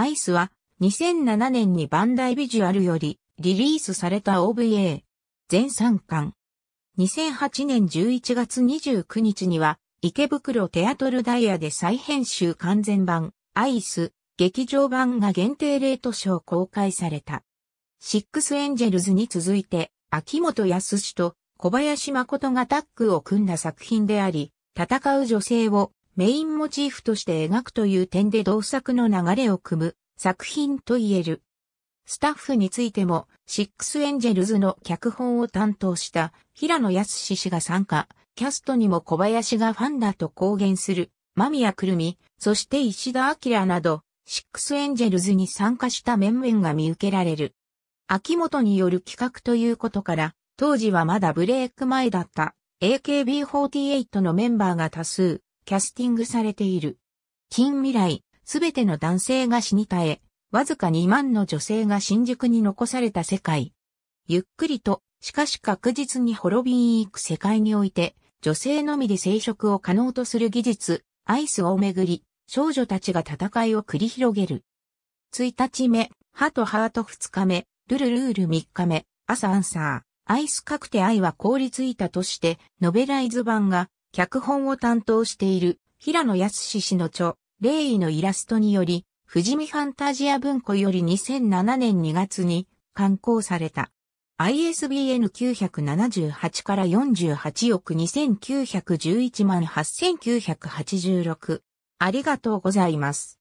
アイスは2007年にバンダイビジュアルよりリリースされた OVA 全3巻。2008年11月29日には池袋テアトルダイヤで再編集完全版アイス劇場版が限定レート賞公開された。シックスエンジェルズに続いて秋元康と小林誠がタッグを組んだ作品であり、戦う女性をメインモチーフとして描くという点で同作の流れを組む作品と言える。スタッフについても、シックスエンジェルズの脚本を担当した平野康氏が参加、キャストにも小林がファンだと公言する、間宮くるみ、そして石田明など、シックスエンジェルズに参加した面々が見受けられる。秋元による企画ということから、当時はまだブレイク前だった AKB48 のメンバーが多数、キャスティングされている。近未来、すべての男性が死に絶え、わずか2万の女性が新宿に残された世界。ゆっくりと、しかし確実に滅びに行く世界において、女性のみで生殖を可能とする技術、アイスをめぐり、少女たちが戦いを繰り広げる。1日目、ハとハート2日目、ルルルール3日目、朝アンサー、アイスカクテ愛は凍りついたとして、ノベライズ版が脚本を担当している平野康氏の著、霊威のイラストにより、富士見ファンタジア文庫より2007年2月に刊行された。ISBN 978から48億2911万8986。ありがとうございます。